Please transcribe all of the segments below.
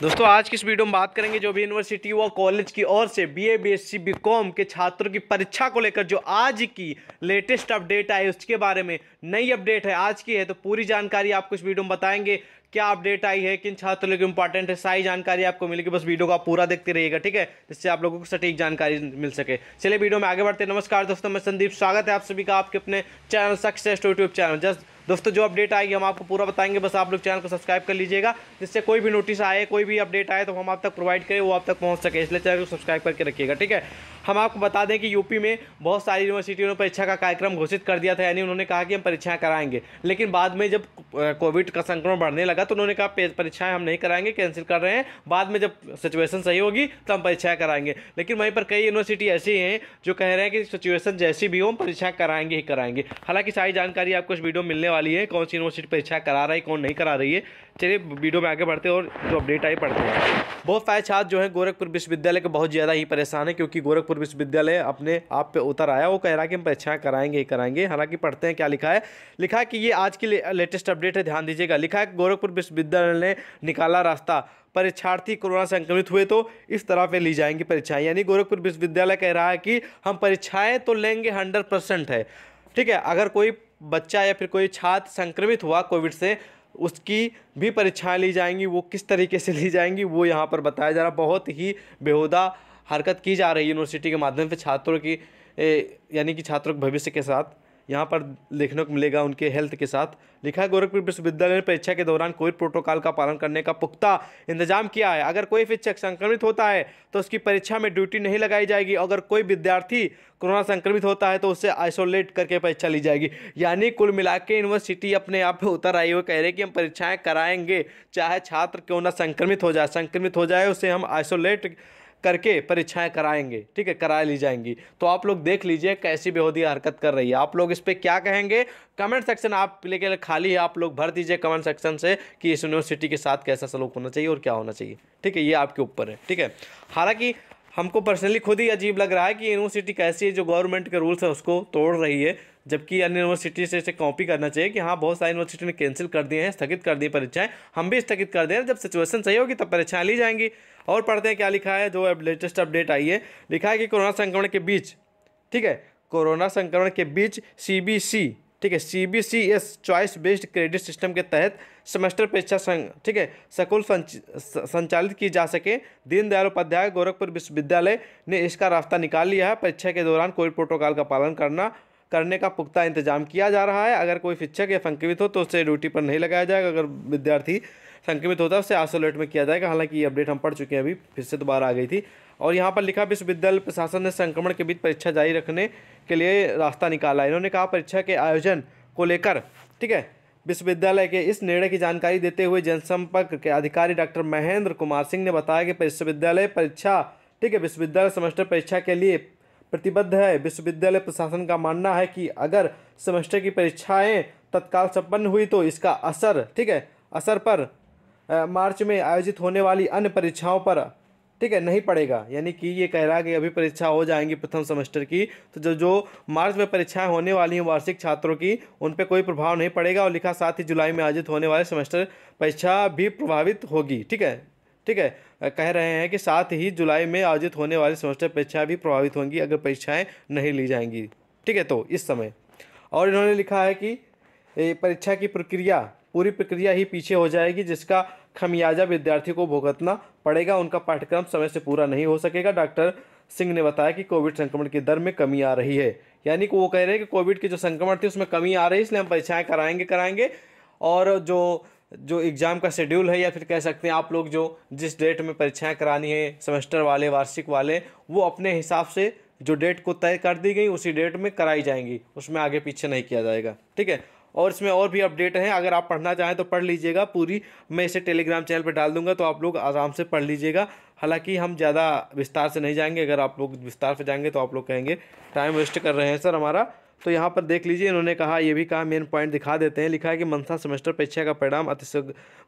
दोस्तों आज की इस वीडियो में बात करेंगे जो भी यूनिवर्सिटी व कॉलेज की ओर से बीए बीएससी बीकॉम के छात्रों की परीक्षा को लेकर जो आज की लेटेस्ट अपडेट आई उसके बारे में नई अपडेट है आज की है तो पूरी जानकारी आपको इस वीडियो में बताएंगे क्या अपडेट आई है किन छात्रों के इंपॉर्टेंट है सारी जानकारी आपको मिलेगी बस वीडियो को आप पूरा देखते रहिएगा ठीक है जिससे आप लोगों को सटीक जानकारी मिल सके चलिए वीडियो में आगे बढ़ते हैं नमस्कार दोस्तों मैं संदीप स्वागत है आप सभी का आपके अपने channel success YouTube channel just दोस्तों जो अपडेट आएगी हम आपको पूरा बताएंगे बस आप लोग चैनल को सब्सक्राइब कर लीजिएगा जिससे कोई भी नोटिस आए कोई भी अपडेट आए तो हम आप तक प्रोवाइड करें वो आप तक पहुँच सके इसलिए चैनल को सब्सक्राइब करके रखिएगा ठीक है हम आपको बता दें कि यूपी में बहुत सारी यूनिवर्सिटियों ने परीक्षा का कार्यक्रम घोषित कर दिया था यानी उन्होंने कहा कि हम परीक्षाएं कराएंगे लेकिन बाद में जब कोविड का संक्रमण बढ़ने लगा तो उन्होंने कहा परीक्षाएँ हम नहीं कराएंगे कैंसिल कर रहे हैं बाद में जब सिचुएसन सही होगी तो हम परीक्षाएँ कराएंगे लेकिन वहीं पर कई यूनिवर्सिटी ऐसी हैं जो कह रहे हैं कि सिचुएसन जैसी भी हो हम परीक्षाएं कराएंगे ही कराएंगे हालांकि सारी जानकारी आपको इस वीडियो मिलने वाली है कौन सी यूनिवर्सिटी परीक्षा करा रही है कौन नहीं करा रही है चलिए वीडियो में आगे बढ़ते हैं और जो अपडेट आई पढ़ते हैं बहुत सारे छात्र जो है गोरखपुर विश्वविद्यालय के बहुत ज़्यादा ही परेशान है क्योंकि गोरखपुर विश्वविद्यालय अपने आप पे उतर आया वो कह रहा है कि हम परीक्षाएं कराएंगे ही कराएंगे हालांकि पढ़ते हैं क्या लिखा है लिखा है कि ये आज की लेटेस्ट अपडेट है ध्यान दीजिएगा लिखा है गोरखपुर विश्वविद्यालय ने निकाला रास्ता परीक्षार्थी कोरोना संक्रमित हुए तो इस तरह पे ली जाएंगी परीक्षाएं यानी गोरखपुर विश्वविद्यालय कह रहा है कि हम परीक्षाएं तो लेंगे हंड्रेड परसेंट है ठीक है अगर कोई बच्चा या फिर कोई छात्र संक्रमित हुआ कोविड से उसकी भी परीक्षाएं ली जाएंगी वो किस तरीके से ली जाएंगी वो यहाँ पर बताया जा रहा बहुत ही बेहुदा हरकत की जा रही है यूनिवर्सिटी के माध्यम से छात्रों की यानी कि छात्रों के भविष्य के साथ यहाँ पर लिखने को मिलेगा उनके हेल्थ के साथ लिखा है गोरखपुर विश्वविद्यालय ने परीक्षा के दौरान कोविड प्रोटोकॉल का पालन करने का पुख्ता इंतजाम किया है अगर कोई शिक्षक संक्रमित होता है तो उसकी परीक्षा में ड्यूटी नहीं लगाई जाएगी अगर कोई विद्यार्थी कोरोना संक्रमित होता है तो उसे आइसोलेट करके परीक्षा ली जाएगी यानी कुल मिला के यूनिवर्सिटी अपने आप पर उतर आई हुई कह रहे कि हम परीक्षाएँ कराएंगे चाहे छात्र क्यों ना संक्रमित हो जाए संक्रमित हो जाए उसे हम आइसोलेट करके परीक्षाएं कराएंगे ठीक है करा ली जाएंगी तो आप लोग देख लीजिए कैसी बेहोदी हरकत कर रही है आप लोग इस पर क्या कहेंगे कमेंट सेक्शन आप लेके खाली है आप लोग भर दीजिए कमेंट सेक्शन से कि इस यूनिवर्सिटी के साथ कैसा सलूक होना चाहिए और क्या होना चाहिए ठीक है ये आपके ऊपर है ठीक है हालांकि हमको पर्सनली खुद ही अजीब लग रहा है कि यूनिवर्सिटी कैसी है जो गवर्नमेंट के रूल्स है उसको तोड़ रही है जबकि अन्य यूनिवर्सिटी से इसे कॉपी करना चाहिए कि हाँ बहुत सारी यूनिवर्सिटी ने कैंसिल कर दिए हैं स्थगित कर दी परीक्षाएँ हम भी स्थगित कर दें जब सिचुएशन सही होगी तब परीक्षाएँ ली जाएंगी और पढ़ते हैं क्या लिखा है जो लेटेस्ट अपडेट आई है लिखा है कि कोरोना संक्रमण के बीच ठीक है कोरोना संक्रमण के बीच सी ठीक है C B C S choice based credit system के तहत सेमेस्टर परीक्षा संघ ठीक है सकुल संचालित की जा सके दीनदयाल उपाध्याय गोरखपुर विश्वविद्यालय ने इसका रास्ता निकाल लिया है परीक्षा के दौरान कोविड प्रोटोकॉल का पालन करना करने का पुख्ता इंतजाम किया जा रहा है अगर कोई शिक्षक या संक्रमित हो तो उसे ड्यूटी पर नहीं लगाया जाएगा अगर विद्यार्थी संक्रमित होता है उसे आइसोलेट में किया जाएगा हालांकि ये अपडेट हम पढ़ चुके हैं अभी फिर से दोबारा आ गई थी और यहाँ पर लिखा विश्वविद्यालय प्रशासन ने संक्रमण के बीच परीक्षा जारी रखने के लिए रास्ता निकाला इन्होंने कहा परीक्षा के आयोजन को लेकर ठीक है विश्वविद्यालय के इस निर्णय की जानकारी देते हुए जनसंपर्क के अधिकारी डॉक्टर महेंद्र कुमार सिंह ने बताया कि विश्वविद्यालय परीक्षा ठीक है विश्वविद्यालय सेमेस्टर परीक्षा के लिए प्रतिबद्ध है विश्वविद्यालय प्रशासन का मानना है कि अगर सेमेस्टर की परीक्षाएं तत्काल संपन्न हुई तो इसका असर ठीक है असर पर आ, मार्च में आयोजित होने वाली अन्य परीक्षाओं पर ठीक है नहीं पड़ेगा यानी कि ये कह रहा है कि अभी परीक्षा हो जाएंगी प्रथम सेमेस्टर की तो जो जो मार्च में परीक्षाएं होने वाली हैं वार्षिक छात्रों की उन पर कोई प्रभाव नहीं पड़ेगा और लिखा साथ ही जुलाई में आयोजित होने वाले सेमेस्टर परीक्षा भी प्रभावित होगी ठीक है ठीक है कह रहे हैं कि साथ ही जुलाई में आयोजित होने वाली सेमेस्टर परीक्षाएं भी प्रभावित होंगी अगर परीक्षाएं नहीं ली जाएंगी ठीक है तो इस समय और इन्होंने लिखा है कि परीक्षा की प्रक्रिया पूरी प्रक्रिया ही पीछे हो जाएगी जिसका खमियाजा विद्यार्थी को भुगतना पड़ेगा उनका पाठ्यक्रम समय से पूरा नहीं हो सकेगा डॉक्टर सिंह ने बताया कि कोविड संक्रमण की दर में कमी आ रही है यानी कि वो कह रहे हैं कि कोविड के जो संक्रमण थे उसमें कमी आ रही है इसलिए हम परीक्षाएँ कराएंगे कराएंगे और जो जो एग्ज़ाम का शेड्यूल है या फिर कह सकते हैं आप लोग जो जिस डेट में परीक्षाएं करानी है सेमेस्टर वाले वार्षिक वाले वो अपने हिसाब से जो डेट को तय कर दी गई उसी डेट में कराई जाएंगी उसमें आगे पीछे नहीं किया जाएगा ठीक है और इसमें और भी अपडेट हैं अगर आप पढ़ना चाहें तो पढ़ लीजिएगा पूरी मैं इसे टेलीग्राम चैनल पर डाल दूंगा तो आप लोग आराम से पढ़ लीजिएगा हालांकि हम ज़्यादा विस्तार से नहीं जाएंगे अगर आप लोग विस्तार से जाएंगे तो आप लोग कहेंगे टाइम वेस्ट कर रहे हैं सर हमारा तो यहाँ पर देख लीजिए इन्होंने कहा ये भी कहा मेन पॉइंट दिखा देते हैं लिखा है कि मनसा सेमेस्टर परीक्षा का परिणाम अति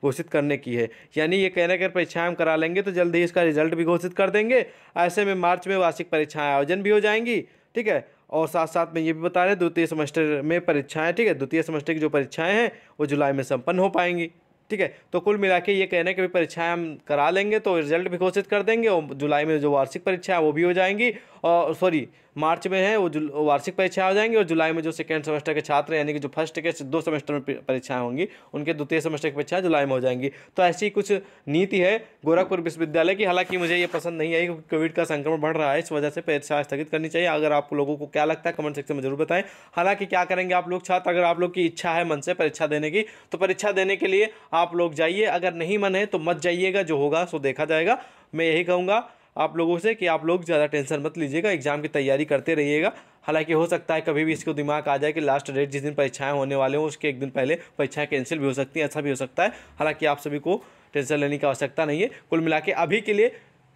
घोषित करने की है यानी ये कहने कर परीक्षाएं हम करा लेंगे तो जल्द ही इसका रिजल्ट भी घोषित कर देंगे ऐसे में मार्च में वार्षिक परीक्षाएं आयोजन भी हो जाएंगी ठीक है और साथ साथ में ये भी बता रहे हैं द्वितीय सेमेस्टर में परीक्षाएँ ठीक है द्वितीय सेमेस्टर की जो परीक्षाएँ हैं वो जुलाई में सम्पन्न हो पाएंगी ठीक है तो कुल मिला के ये कहने की भी परीक्षाएं हम करा लेंगे तो रिजल्ट भी घोषित कर देंगे और जुलाई में जो वार्षिक परीक्षा है वो भी हो जाएंगी और सॉरी मार्च में है वो वार्षिक परीक्षाएं हो जाएंगी और जुलाई में जो सेकेंड सेमेस्टर के छात्र यानी कि जो फर्स्ट के दो सेमेस्टर में परीक्षाएं होंगी उनके द्वितीय सेमेस्टर की परीक्षाएं जुलाई में हो जाएंगी तो ऐसी कुछ नीति है गोरखपुर विश्वविद्यालय की हालांकि मुझे ये पसंद नहीं आई क्योंकि कोविड का संक्रमण बढ़ रहा है इस वजह से परीक्षाएं स्थगित करनी चाहिए अगर आप लोगों को क्या लगता है कमेंट सेक्शन में जरूर बताएं हालांकि क्या करेंगे आप लोग छात्र अगर आप लोग की इच्छा है मन से परीक्षा देने की तो परीक्षा देने के लिए आप लोग जाइए अगर नहीं मन है तो मत जाइएगा जो होगा सो देखा जाएगा मैं यही कहूँगा आप लोगों से कि आप लोग ज़्यादा टेंशन मत लीजिएगा एग्ज़ाम की तैयारी करते रहिएगा हालांकि हो सकता है कभी भी इसको दिमाग आ जाए कि लास्ट डेट जिस दिन परीक्षाएं होने वाले हों उसके एक दिन पहले परीक्षाएँ कैंसिल भी हो सकती हैं ऐसा अच्छा भी हो सकता है हालाँकि आप सभी को टेंशन लेने की आवश्यकता नहीं है कुल मिला अभी के लिए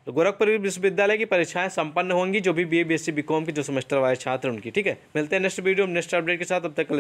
गोरखपुर विश्वविद्यालय की परीक्षाएं संपन्न होंगी जो भी B A B S C के जो सेमेस्टर वाले छात्र उनकी ठीक है मिलते हैं नेक्स्ट वीडियो नेक्स्ट अपडेट के साथ अब तक